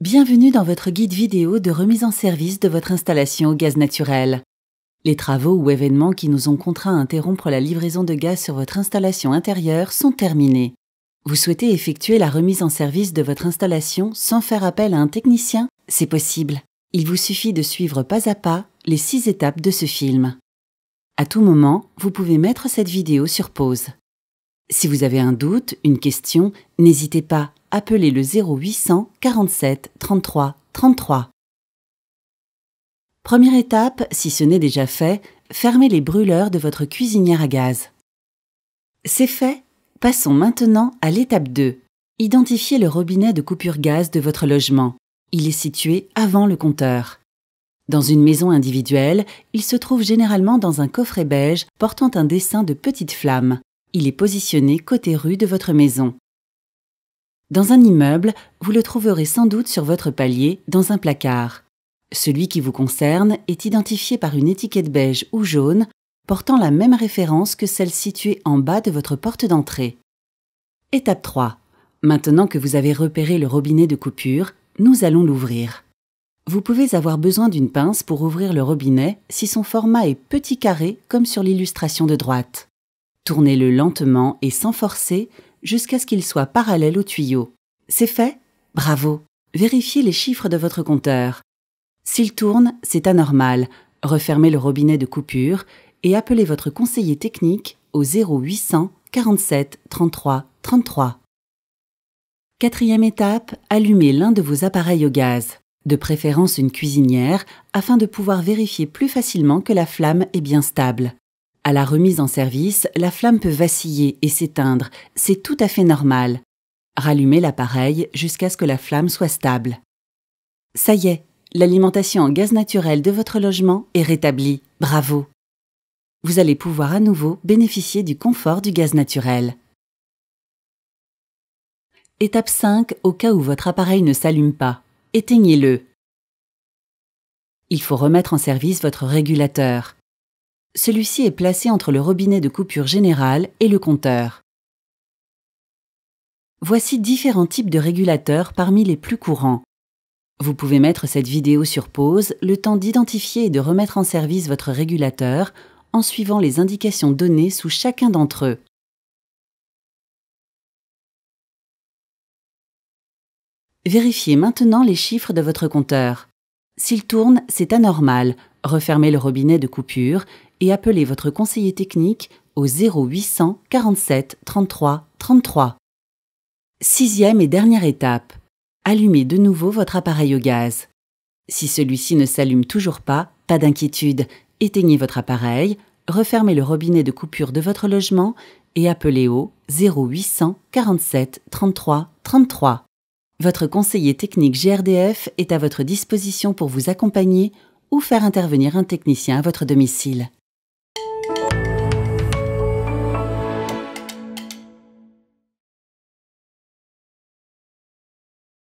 Bienvenue dans votre guide vidéo de remise en service de votre installation au gaz naturel. Les travaux ou événements qui nous ont contraints à interrompre la livraison de gaz sur votre installation intérieure sont terminés. Vous souhaitez effectuer la remise en service de votre installation sans faire appel à un technicien C'est possible. Il vous suffit de suivre pas à pas les six étapes de ce film. À tout moment, vous pouvez mettre cette vidéo sur pause. Si vous avez un doute, une question, n'hésitez pas appelez le 0800 47 33 33. Première étape, si ce n'est déjà fait, fermez les brûleurs de votre cuisinière à gaz. C'est fait, passons maintenant à l'étape 2. Identifiez le robinet de coupure gaz de votre logement. Il est situé avant le compteur. Dans une maison individuelle, il se trouve généralement dans un coffret beige portant un dessin de petite flamme. Il est positionné côté rue de votre maison. Dans un immeuble, vous le trouverez sans doute sur votre palier, dans un placard. Celui qui vous concerne est identifié par une étiquette beige ou jaune portant la même référence que celle située en bas de votre porte d'entrée. Étape 3. Maintenant que vous avez repéré le robinet de coupure, nous allons l'ouvrir. Vous pouvez avoir besoin d'une pince pour ouvrir le robinet si son format est petit carré comme sur l'illustration de droite. Tournez-le lentement et sans forcer jusqu'à ce qu'il soit parallèle au tuyau. C'est fait Bravo Vérifiez les chiffres de votre compteur. S'il tourne, c'est anormal. Refermez le robinet de coupure et appelez votre conseiller technique au 0800 47 33 33. Quatrième étape, allumez l'un de vos appareils au gaz, de préférence une cuisinière, afin de pouvoir vérifier plus facilement que la flamme est bien stable. À la remise en service, la flamme peut vaciller et s'éteindre, c'est tout à fait normal. Rallumez l'appareil jusqu'à ce que la flamme soit stable. Ça y est, l'alimentation en gaz naturel de votre logement est rétablie. Bravo Vous allez pouvoir à nouveau bénéficier du confort du gaz naturel. Étape 5 au cas où votre appareil ne s'allume pas. Éteignez-le. Il faut remettre en service votre régulateur celui-ci est placé entre le robinet de coupure générale et le compteur. Voici différents types de régulateurs parmi les plus courants. Vous pouvez mettre cette vidéo sur pause le temps d'identifier et de remettre en service votre régulateur en suivant les indications données sous chacun d'entre eux. Vérifiez maintenant les chiffres de votre compteur. S'il tourne, c'est anormal. Refermez le robinet de coupure et appelez votre conseiller technique au 0800 47 33 33. Sixième et dernière étape. Allumez de nouveau votre appareil au gaz. Si celui-ci ne s'allume toujours pas, pas d'inquiétude. Éteignez votre appareil, refermez le robinet de coupure de votre logement et appelez au 0800 47 33 33. Votre conseiller technique GRDF est à votre disposition pour vous accompagner ou faire intervenir un technicien à votre domicile.